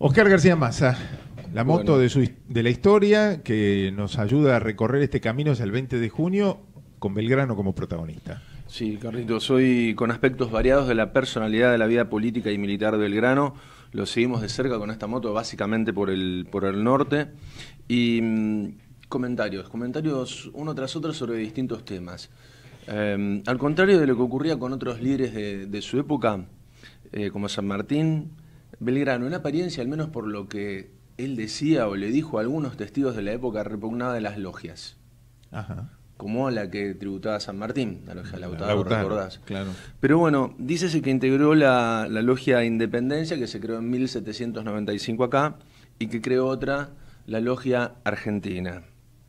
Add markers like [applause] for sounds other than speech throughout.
Oscar García Massa, la moto de, la historia que nos ayuda a recorrer este camino es el 20 de junio con Belgrano como protagonista. Sí, Carrito, soy con aspectos variados de la personalidad de la vida política y militar de Belgrano. Lo seguimos de cerca con esta moto, básicamente por el, por el norte. Y mm, comentarios, comentarios uno tras otro sobre distintos temas. Em, al contrario de lo que ocurría con otros líderes de, su época, eh, como San Martín, Belgrano, en apariencia, al menos por lo que él decía o le dijo a algunos testigos de la época, repugnada de las logias. Ajá. Como la que tributaba San Martín, la logia Lautaro, Lautaro recordás. Claro. Pero bueno, dícese que integró la, la logia Independencia, que se creó en 1795 acá, y que creó otra, la logia Argentina.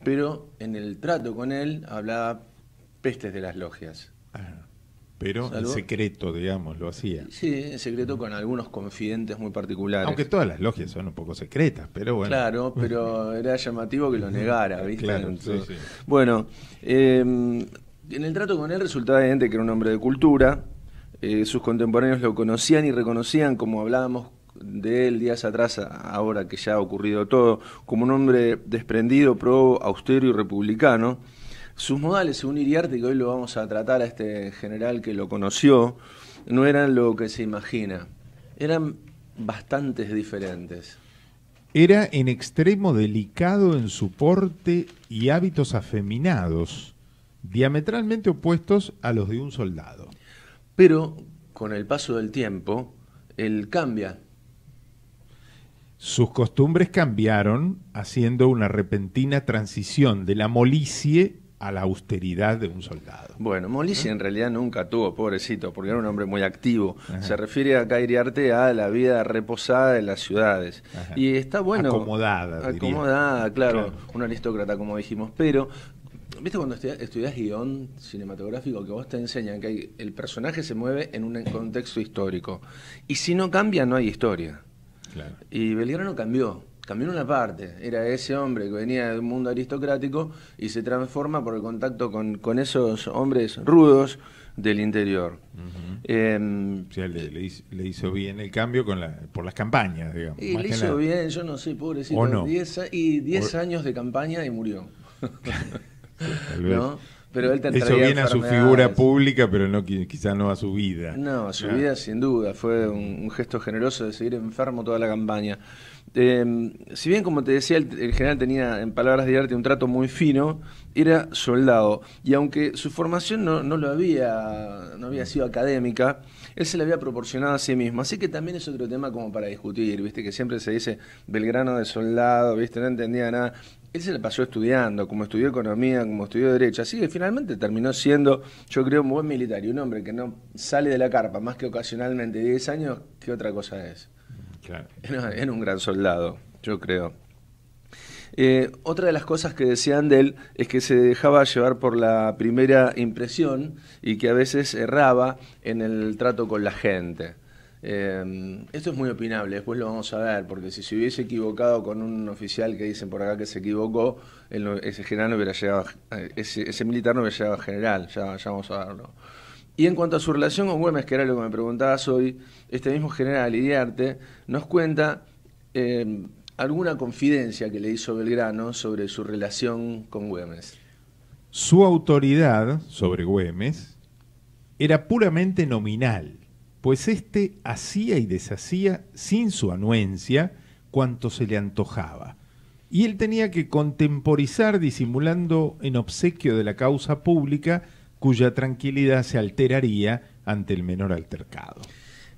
Pero en el trato con él hablaba pestes de las logias. Ajá. Pero en secreto, digamos, lo hacía. Sí, en secreto con algunos confidentes muy particulares. Aunque todas las logias son un poco secretas, pero bueno. Claro, pero era llamativo que lo [laughs] negara, ¿viste? Bueno, em, en el trato con él resultaba evidente que era un hombre de cultura. Eh, sus contemporáneos lo conocían y reconocían, como hablábamos de él días atrás, ahora que ya ha ocurrido todo, como un hombre desprendido, pro, austero y republicano sus modales, según Iriarte, que hoy lo vamos a tratar a este general que lo conoció, no eran lo que se imagina. Eran bastantes diferentes. Era en extremo delicado en su porte y hábitos afeminados, diametralmente opuestos a los de un soldado. Pero, con el paso del tiempo, él cambia. Sus costumbres cambiaron, haciendo una repentina transición de la molicie a la austeridad de un soldado. Bueno, Molise en realidad nunca tuvo, pobrecito, porque era un hombre muy activo. Se refiere a Cairiarte a la vida reposada de las ciudades. Y está bueno. Acomodada. Acomodada, Claro, un aristócrata, como dijimos. Pero ¿Viste cuando estudias, guión cinematográfico que vos te enseñan que el personaje se mueve en un contexto histórico? Y si no cambia, no hay historia. Y Belgrano cambió cambió una parte. Era ese hombre que venía del mundo aristocrático y se transforma por el contacto con, esos hombres rudos del interior. Em, o sea, le, hizo, bien el cambio con por las campañas, digamos. Y le hizo bien, yo no sé, pobrecito. No. y 10 años de campaña y murió. [laughs] Tal pero él te Eso viene a su figura pública, pero no quizás no a su vida. No, a su ah. vida sin duda. Fue un, gesto generoso de seguir enfermo toda la campaña. Em, si bien, como te decía, el, general tenía, en palabras de arte, un trato muy fino, era soldado. Y aunque su formación no, no lo había, no había sido académica, él se la había proporcionado a sí mismo. Así que también es otro tema como para discutir, ¿viste? Que siempre se dice Belgrano de soldado, ¿viste? No entendía nada él se la pasó estudiando, como estudió economía, como estudió derecho, así que finalmente terminó siendo, yo creo, un buen militar y un hombre que no sale de la carpa más que ocasionalmente 10 años, ¿qué otra cosa es? Claro. [laughs] Era, un gran soldado, yo creo. Eh, otra de las cosas que decían de él es que se dejaba llevar por la primera impresión y que a veces erraba en el trato con la gente. Em, esto es muy opinable, después lo vamos a ver, porque si se hubiese equivocado con un oficial que dicen por acá que se equivocó, ese, general no hubiera llegado, eh, ese, militar no hubiera llegado a general, ya, vamos a verlo. Y en cuanto a su relación con Güemes, que era lo que me preguntabas hoy, este mismo general Iriarte nos cuenta em, alguna confidencia que le hizo Belgrano sobre su relación con Güemes. Su autoridad sobre Güemes era puramente nominal pues éste hacía y deshacía sin su anuencia cuanto se le antojaba. Y él tenía que contemporizar disimulando en obsequio de la causa pública cuya tranquilidad se alteraría ante el menor altercado.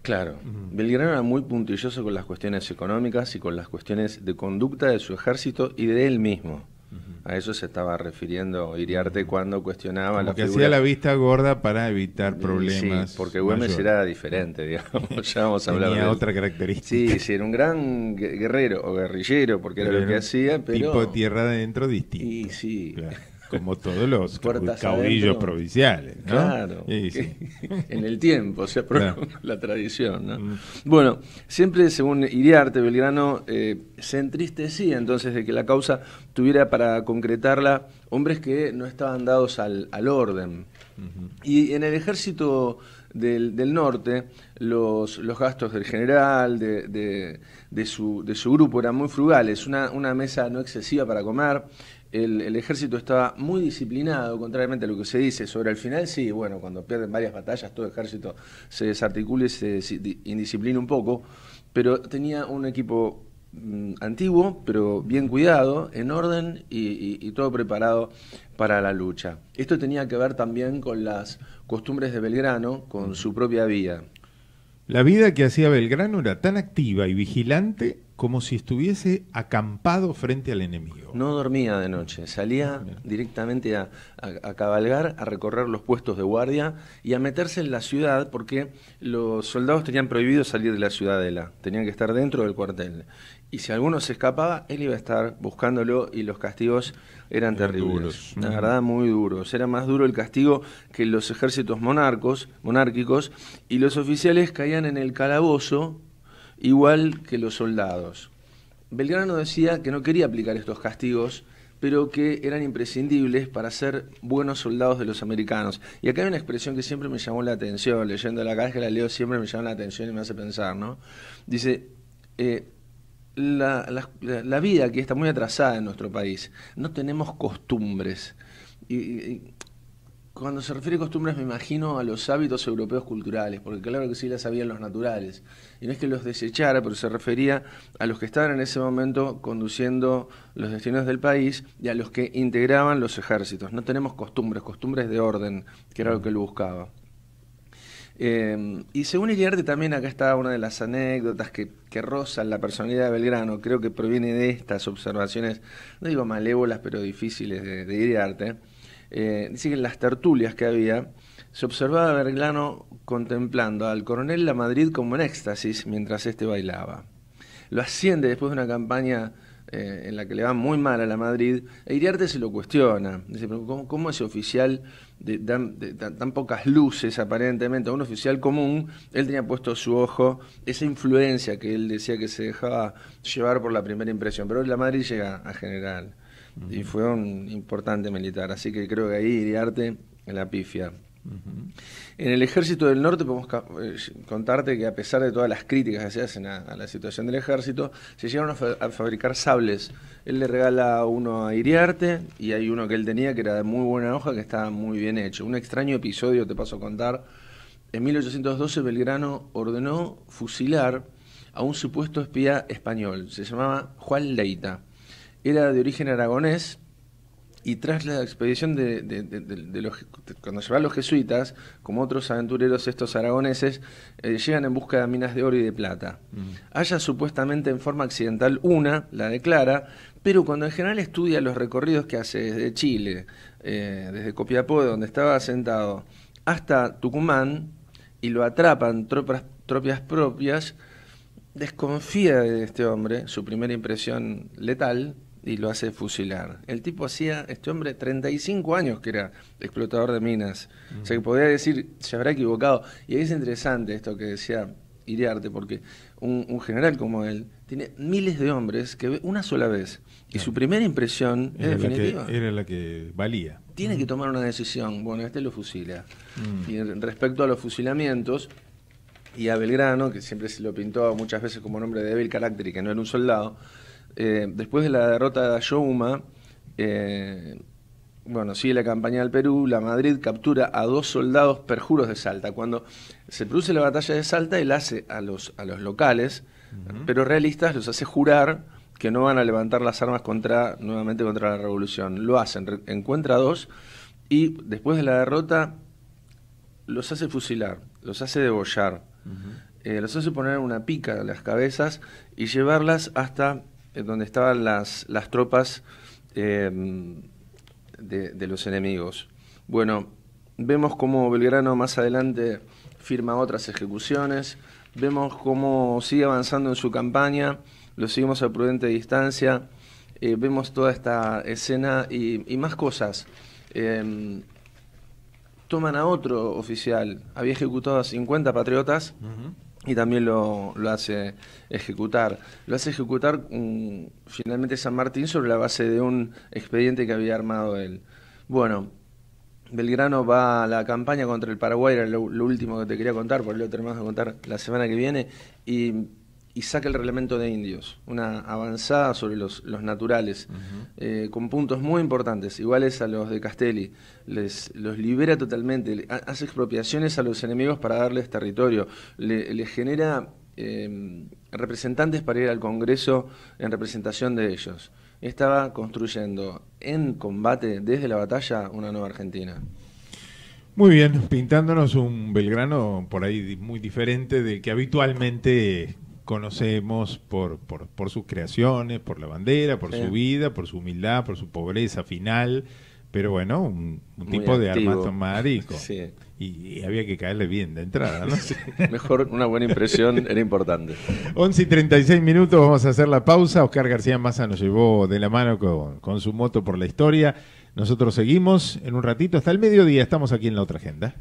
Claro, Belgrano era muy puntilloso con las cuestiones económicas y con las cuestiones de conducta de su ejército y de él mismo. A eso se estaba refiriendo Iriarte cuando cuestionaba Como la que hacía la vista gorda para evitar problemas. Sí, porque Güemes era diferente, [laughs] digamos. ya vamos a Tenía de otra característica. Sí, sí, era un gran guerrero o guerrillero, porque era, lo que hacía, pero... Tipo tierra adentro distinto. Sí, sí, como todos los caudillos provinciales. Claro, [laughs] en el tiempo se sea, [laughs] la tradición. ¿no? Mm. Bueno, siempre según Iriarte, Belgrano eh, se entristecía entonces de que la causa tuviera para concretarla hombres que no estaban dados al, orden. Y en el ejército del, norte, los, los, gastos del general, de, de, su, grupo, eran muy frugales. Una, una mesa no excesiva para comer, el, ejército estaba muy disciplinado, contrariamente a lo que se dice sobre el final, sí, bueno, cuando pierden varias batallas, todo el ejército se desarticula y se indisciplina un poco, pero tenía un equipo mm, antiguo, pero bien cuidado, en orden y, y, todo preparado para la lucha. Esto tenía que ver también con las costumbres de Belgrano, con su propia vida. La vida que hacía Belgrano era tan activa y vigilante como si estuviese acampado frente al enemigo. No dormía de noche, salía directamente a, cabalgar, a recorrer los puestos de guardia y a meterse en la ciudad porque los soldados tenían prohibido salir de la ciudadela, tenían que estar dentro del cuartel. Y si alguno se escapaba, él iba a estar buscándolo y los castigos eran terribles. La verdad, muy duros. Era más duro el castigo que los ejércitos monarcos, monárquicos y los oficiales caían en el calabozo igual que los soldados. Belgrano decía que no quería aplicar estos castigos, pero que eran imprescindibles para ser buenos soldados de los americanos. Y acá hay una expresión que siempre me llamó la atención, leyendo la vez que la leo siempre me llama la atención y me hace pensar, ¿no? Dice, eh, la, la, vida que está muy atrasada en nuestro país. No tenemos costumbres. Y, cuando se refiere a costumbres me imagino a los hábitos europeos culturales, porque claro que sí las habían los naturales. Y no es que los desechara, pero se refería a los que estaban en ese momento conduciendo los destinos del país y a los que integraban los ejércitos. No tenemos costumbres, costumbres de orden, que era lo que él buscaba. Em, y según Iriarte también acá está una de las anécdotas que, rozan la personalidad de Belgrano, creo que proviene de estas observaciones, no digo malévolas, pero difíciles de, de Iriarte. Eh, dice que en las tertulias que había se observaba a Belgrano contemplando al coronel La Madrid como en éxtasis mientras éste bailaba. Lo asciende después de una campaña eh, en la que le va muy mal a La Madrid, e Iriarte se lo cuestiona, dice, ¿cómo, cómo ese oficial de, tan, pocas luces aparentemente a un oficial común, él tenía puesto su ojo, esa influencia que él decía que se dejaba llevar por la primera impresión, pero la Madrid llega a general y fue un importante militar, así que creo que ahí arte en la pifia. En el ejército del norte podemos eh, contarte que a pesar de todas las críticas que se hacen a, la situación del ejército, se llegaron a, fabricar sables. Él le regala uno a Iriarte y hay uno que él tenía que era de muy buena hoja, que estaba muy bien hecho. Un extraño episodio te paso a contar. En 1812 Belgrano ordenó fusilar a un supuesto espía español. Se llamaba Juan Leita. Era de origen aragonés y tras la expedición de, los, cuando llevan los jesuitas, como otros aventureros estos aragoneses, eh, llegan en busca de minas de oro y de plata. Mm. Haya supuestamente en forma accidental una, la declara, pero cuando en general estudia los recorridos que hace desde Chile, eh, desde Copiapó, donde estaba asentado, hasta Tucumán, y lo atrapan tropas, tropias propias, desconfía de este hombre, su primera impresión letal, y lo hace fusilar. El tipo hacía, este hombre, 35 años que era explotador de minas. O sea que podría decir, se habrá equivocado. Y es interesante esto que decía Iriarte, porque un, general como él tiene miles de hombres que ve una sola vez. Y su primera impresión era, es La que, valía. Tiene que tomar una decisión. Bueno, este lo fusila. Mm. Y respecto a los fusilamientos, y a Belgrano, que siempre se lo pintó muchas veces como un hombre de débil carácter y que no era un soldado, eh, después de la derrota de Ayohuma, eh, bueno, sigue la campaña del Perú, la Madrid captura a dos soldados perjuros de Salta. Cuando se produce la batalla de Salta, él hace a los, a los locales, pero realistas, los hace jurar que no van a levantar las armas contra, nuevamente contra la revolución. Lo hacen, encuentra a dos y después de la derrota los hace fusilar, los hace debollar, eh, los hace poner una pica en las cabezas y llevarlas hasta donde estaban las, tropas em, de, los enemigos. Bueno, vemos cómo Belgrano más adelante firma otras ejecuciones, vemos cómo sigue avanzando en su campaña, lo seguimos a prudente distancia, eh, vemos toda esta escena y, más cosas. Em, toman a otro oficial, había ejecutado a 50 patriotas y también lo, hace ejecutar. Lo hace ejecutar mm, finalmente San Martín sobre la base de un expediente que había armado él. Bueno, Belgrano va a la campaña contra el Paraguay, era lo, último que te quería contar, por lo tenemos de contar la semana que viene, y y saca el reglamento de indios, una avanzada sobre los, naturales, eh, con puntos muy importantes, iguales a los de Castelli. Les, los libera totalmente, hace expropiaciones a los enemigos para darles territorio, le, les genera em, representantes para ir al Congreso en representación de ellos. Estaba construyendo en combate, desde la batalla, una nueva Argentina. Muy bien, pintándonos un Belgrano por ahí muy diferente del que habitualmente conocemos por, por, sus creaciones, por la bandera, por su vida, por su humildad, por su pobreza final. Pero bueno, un, tipo de armas marico. Y, había que caerle bien de entrada, ¿no? [laughs] Mejor una buena impresión era importante. 11 y 36 minutos, vamos a hacer la pausa. Oscar García Massa nos llevó de la mano con, su moto por la historia. Nosotros seguimos en un ratito, hasta el mediodía, estamos aquí en la otra agenda.